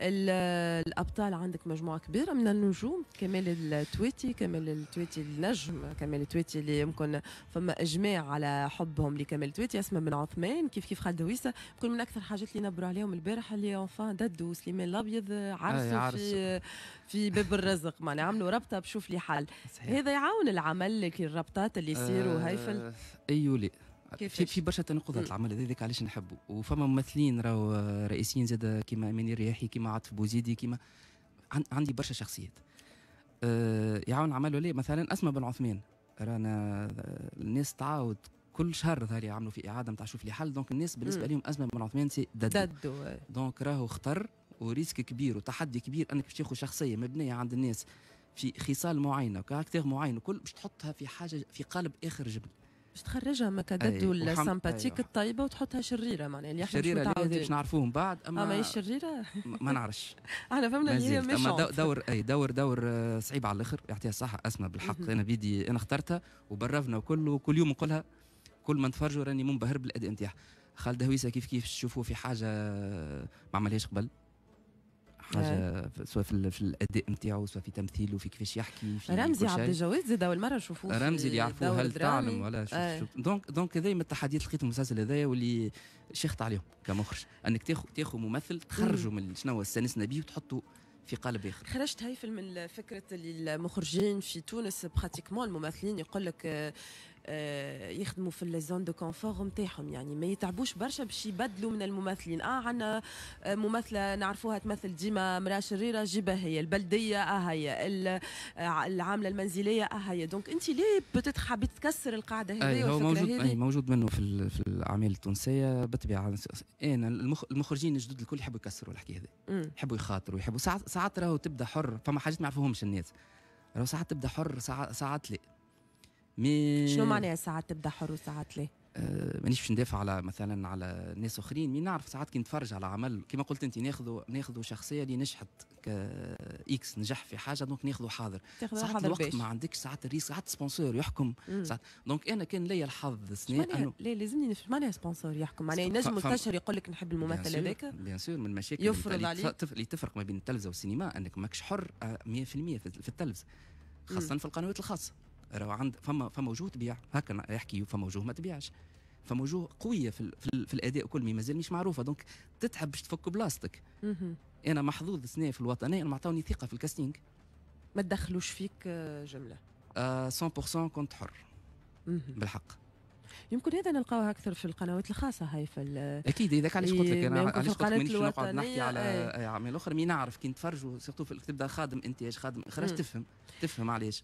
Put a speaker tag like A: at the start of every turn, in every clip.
A: الابطال عندك مجموعه كبيره من النجوم كمال التويتي كمال التويتي النجم كمال التويتي اللي يمكن فما اجماع على حبهم لكمال التويتي اسمه بن عثمان كيف كيف خالد دويسه يمكن من اكثر الحاجات اللي نبروا عليهم البارح اللي اونفان ددو سليمان الابيض عرسوا آه، في في باب الرزق معنا عملوا ربطه بشوف لي حل صحيح. هذا يعاون العمل كي الربطات اللي يصيروا آه هيفل اي
B: أيوة في, في برشا تناقضات العمل هذاك علاش نحبه وفما ممثلين راهو رئيسيين زاد كيما امين الرياحي كيما عاطف بوزيدي كيما عندي برشا شخصيات آه، يعاون عمله ليه مثلا اسماء بن عثمان رانا الناس تعاود كل شهر ظهر يعملوا في اعاده نتاع شوف لي حل دونك الناس بالنسبه لهم اسماء بن عثمان سي دادو, دونك راهو خطر وريسك كبير وتحدي كبير انك باش تاخذ شخصيه مبنيه عند الناس في خصال معينه وكاركتير معين وكل باش تحطها في حاجه في قالب اخر جبل
A: باش تخرجها ولا سامباتيك أيوة. الطيبه وتحطها شريره معناها اللي احنا شريره باش
B: نعرفوهم بعد اما آه، ما هي شريره ما نعرفش
A: احنا فهمنا اللي هي مش اما دور
B: اي دور دور آه، صعيب على الاخر يعطيها الصحه اسمى بالحق انا بيدي انا اخترتها وبرفنا وكل وكل يوم نقولها كل ما نتفرجوا راني منبهر بالاداء نتاعها خالد هويسه كيف كيف تشوفوه في حاجه ما عملهاش قبل آه. حاجه سواء في, في الاداء نتاعو سواء في تمثيله في كيفاش يحكي في رمزي عبد الجواد زاد اول مره نشوفوه رمزي اللي يعرفوه هل تعلم ولا شوف آه. شوف دونك دونك هذايا من التحديات لقيت المسلسل هذايا واللي شيخت عليهم كمخرج انك تاخذ تاخذ ممثل تخرجه من شنو استانسنا به وتحطه في قالب اخر
A: خرجت هيفل من فكره المخرجين في تونس براتيكمون الممثلين يقول لك آه، آه، يخدموا في الزون دو كونفور نتاعهم يعني ما يتعبوش برشا باش يبدلوا من الممثلين اه عندنا آه، ممثله نعرفوها تمثل ديما مرا شريره جيبها هي البلديه اه هي آه، العامله المنزليه اه هي دونك انت ليه بتت حابه تكسر القاعده هذه هو موجود هذي؟ أي
B: موجود منه في, في الاعمال التونسيه بالطبيعه انا المخ المخرجين الجدد الكل يحبوا يكسروا الحكي هذا يحبوا يخاطروا يحبوا ساعات ساعات راهو تبدا حر فما حاجات ما يعرفوهمش الناس راهو ساعات تبدا حر ساعات ساعات لا مي شنو معناها
A: ساعات تبدا حر وساعات لا؟
B: آه مانيش باش ندافع على مثلا على ناس اخرين مي نعرف ساعات كي نتفرج على عمل كما قلت انت ناخذوا ناخذوا شخصيه اللي نجحت اكس نجح في حاجه دونك ناخذوا حاضر ساعات الوقت ما عندكش ساعات الريس ساعات سبونسور يحكم ساعات دونك انا كان ليا الحظ سنة انه
A: لا لازمني نفهم معناها سبونسور يحكم معناها ينجم مستشهر يقول لك نحب الممثل هذاك
B: بيان سور من المشاكل يفرض عليك اللي تفرق ما بين التلفزه والسينما انك ماكش حر 100% آه، في التلفزه خاصه في القنوات الخاصه راهو عند فما فما وجوه تبيع هكا يحكي فما وجوه ما تبيعش فما وجوه قويه في, في, في الاداء كل ما مازال مش معروفه دونك تتعب باش تفك بلاصتك انا محظوظ سنة في الوطنيه انا عطوني ثقه في الكاستينج ما تدخلوش فيك آه، جمله آه 100% كنت حر بالحق
A: يمكن هذا نلقاوها اكثر في القنوات الخاصه هاي في اكيد هذاك علاش قلت لك انا علاش قلت لك مانيش نقعد نحكي على
B: اعمال اخرى مي نعرف كي نتفرجوا سيرتو في خادم انتاج خادم اخراج تفهم تفهم علاش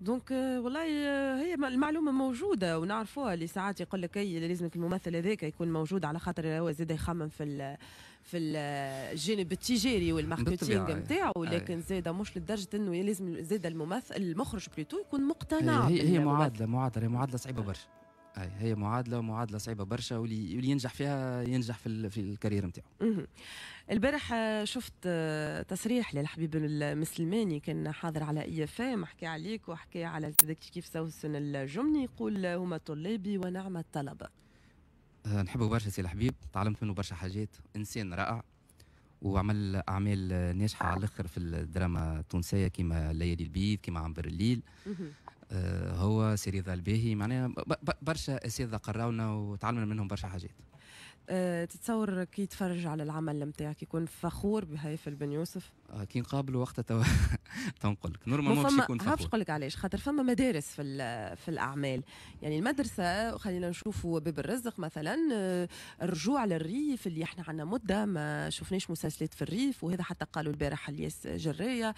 A: دونك آه، والله آه، هي المعلومه موجوده ونعرفوها اللي ساعات يقول لك اي لازمك الممثل هذاك يكون موجود على خاطر هو زاد يخمم في في الجانب التجاري والماركتينغ نتاعو لكن زاد مش لدرجه انه لازم زاد الممثل المخرج بلوتو يكون مقتنع هي, هي
B: معادله معادله معادله صعيبه برشا اي هي معادله معادله صعيبه برشا واللي ينجح فيها ينجح في, في الكارير نتاعو
A: البارح شفت تصريح للحبيب المسلماني كان حاضر على اي اف ام حكى عليك وحكى على كيف سوسن الجمني يقول هما طلابي ونعم الطلبه
B: آه، نحبه برشا سي الحبيب تعلمت منه برشا حاجات انسان رائع وعمل اعمال ناجحه على الاخر في الدراما التونسيه كما ليالي البيض كما عنبر الليل آه، هو سيري ذالبيهي معناها برشا اساتذه قراونا وتعلمنا منهم برشا حاجات
A: آه، تتصور كي تفرج على العمل نتاعك يكون فخور بهيفا بن يوسف
B: كي نقابلوا وقتها تنقول لك نورمالمون باش يكون فخور نقول
A: لك علاش خاطر فما مدارس في في الاعمال يعني المدرسه خلينا نشوفوا باب الرزق مثلا آه، الرجوع للريف اللي احنا عندنا مده ما شفناش مسلسلات في الريف وهذا حتى قالوا البارح الياس جريه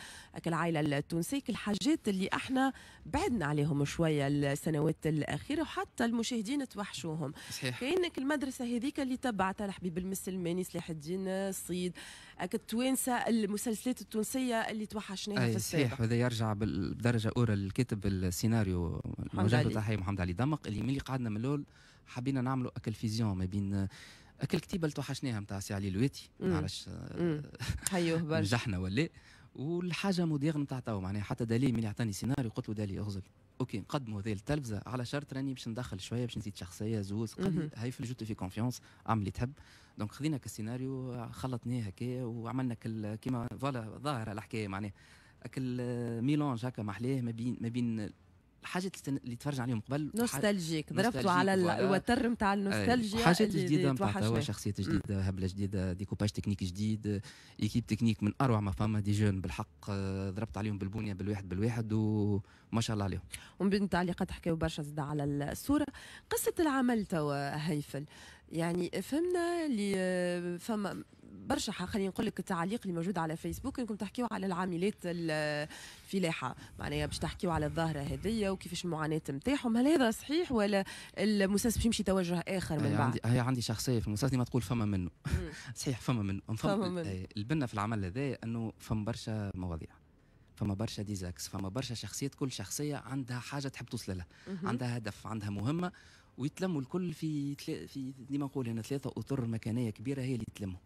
A: العائله التونسيه الحاجات اللي احنا بعدنا عليهم شويه السنوات الاخيره وحتى المشاهدين توحشوهم صحيح كانك المدرسه هذيك اللي تبعتها الحبيب المسلماني سلاح الدين الصيد التوانسه المسلسل الممثلات التونسيه اللي توحشناها في السابق صحيح
B: وهذا يرجع بدرجه اولى للكاتب السيناريو مجاهد تحية محمد علي دمق اللي ملي قعدنا من الاول حبينا نعملوا اكل فيزيون ما بين اكل كتيبه اللي توحشناها نتاع سي علي لويتي نعرفش حيوه برشا نجحنا ولا والحاجه موديرن نتاع تو معناها حتى دالي ملي عطاني سيناريو قلت له دالي اغزل اوكي نقدموا هذه التلفزه على شرط راني باش ندخل شويه باش نزيد شخصيه زوز قال في جوت في كونفيونس اعمل اللي تحب دونك خذينا كالسيناريو خلطناه هكا وعملنا كيما فوالا ظاهره الحكايه معناها كل ميلونج هكا محلاه ما بين ما بين حاجات اللي تفرج عليهم قبل نوستالجيك ضربتوا على الوتر نتاع النوستالجيا حاجات جديده نتاع شخصيات جديده هبله جديده ديكوباج تكنيك جديد ايكيب تكنيك من اروع ما فما دي جون بالحق آه، ضربت عليهم بالبنيه بالواحد بالواحد وما شاء الله عليهم
A: ومن بين التعليقات حكاوا برشا زاد على الصوره قصه العمل توا هيفل يعني فهمنا اللي آه، فما برشا خلينا نقول لك التعليق اللي موجود على فيسبوك انكم تحكيوا على العاملات الفلاحه معناها باش تحكيوا على الظاهره هذيا وكيفاش المعاناه نتاعهم هل هذا صحيح ولا المؤسسه باش يمشي توجه اخر من بعد عندي هي
B: عندي شخصيه في المؤسسه ما تقول فما منه صحيح فما منه فما منه آه، البنا في العمل هذا انه فما برشا مواضيع فما برشا ديزاكس فما برشا شخصيات كل شخصيه عندها حاجه تحب توصل لها عندها هدف عندها مهمه ويتلموا الكل في في ديما نقول هنا ثلاثه اطر مكانيه كبيره هي اللي تلمهم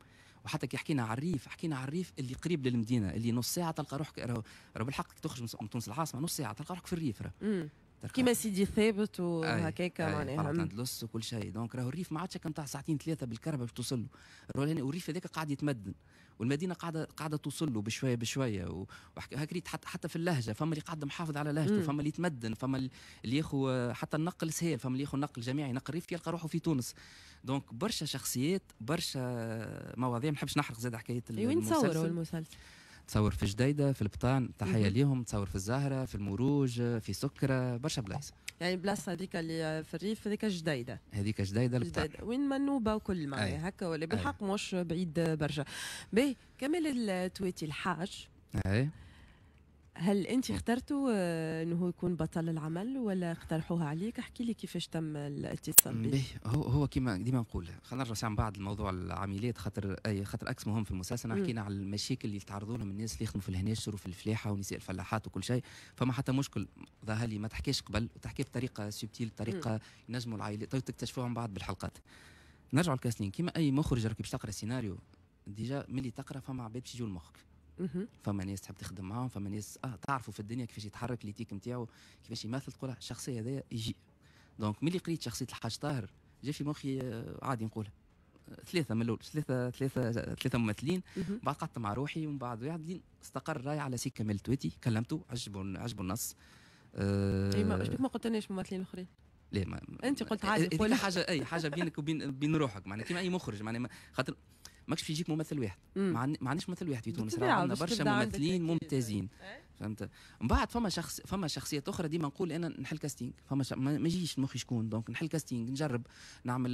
B: وحتى كي حكينا على الريف حكينا على الريف اللي قريب للمدينه اللي نص ساعه تلقى روحك راه بالحق تخرج من تونس العاصمه نص ساعه تلقى روحك في الريف راه كيما سيدي ثابت وهكاك معناها عند لص وكل شيء دونك راهو الريف ما عادش كان تاع ساعتين ثلاثه بالكهرباء باش توصل له الريف والريف هذاك قاعد يتمدن والمدينه قاعده قاعده توصل له بشويه بشويه وهكريت حتى حتى في اللهجه فما اللي قاعد محافظ على لهجته فما اللي يتمدن فما اللي ياخو حتى النقل سهل فما اللي ياخو النقل الجماعي نقل الريف يلقى روحه في تونس دونك برشا شخصيات برشا مواضيع ما نحبش نحرق زاد حكايه أيوة، المسلسل وين نصوروا المسلسل تصور في جديده في البطان تحيه ليهم تصور في الزهره في المروج في سكره برشا بلايص
A: يعني البلاصه هذيك اللي في الريف هذيك جديده
B: هذيك جديده البطان
A: وين منوبه وكل ما هكا ولا بالحق مش بعيد برشا باهي كمال التويتي الحاج هل انت اخترتوا آه، انه هو يكون بطل العمل ولا اقترحوها عليك احكي لي كيفاش تم الاتصال به
B: هو هو كما ديما نقول خلينا نرجع عن بعد الموضوع العاملات خاطر اي خاطر اكس مهم في المسلسل حكينا على المشاكل اللي يتعرضوا لهم الناس اللي يخدموا في الهناشر وفي الفلاحه ونساء الفلاحات وكل شيء فما حتى مشكل ظهر لي ما تحكيش قبل وتحكي بطريقه سبتيل بطريقه ينجموا العائلات طيب تكتشفوها من بعد بالحلقات نرجعوا للكاستين كما اي مخرج راك باش تقرا سيناريو ديجا ملي تقرا فما عباد باش يجوا لمخك فما ناس تحب تخدم معاهم فما ناس اه تعرفوا في الدنيا كيفاش يتحرك ليتيك نتاعو كيفاش يمثل تقول الشخصيه هذايا يجي دونك ملي قريت شخصيه الحاج طاهر جا في مخي آه، عادي نقول آه، ثلاثه من الاول ثلاثه ثلاثه ثلاثه ممثلين بعد قعدت مع روحي ومن بعد واحد استقر راي على سي كمال تويتي كلمته عجبوا عجبوا النص آه، اي ما
A: قلتلناش ممثلين اخرين
B: ليه ما انت قلت عادي حاجه اي حاجه بينك وبين بين روحك معناها كيما اي مخرج معناها خاطر ماكش في يجيك ممثل واحد ما عندناش ممثل واحد في تونس عندنا برشا ممثلين ممتازين فهمت من بعد فما شخص فما شخصيات اخرى ديما نقول انا نحل كاستينج فما ش... ما يجيش مخي شكون دونك نحل كاستينج نجرب نعمل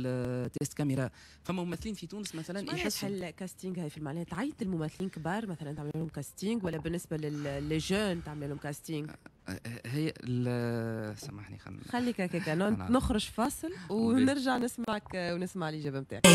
B: تيست آه، كاميرا فما ممثلين في تونس مثلا يحسوا تحل
A: كاستينج هاي في المعنى تعيط الممثلين كبار مثلا تعمل لهم كاستينج ولا بالنسبه للي جون تعمل لهم كاستينج
B: آه، آه، هي سامحني
A: خليك هكاك نخرج فاصل ونرجع نسمعك ونسمع الاجابه نتاعك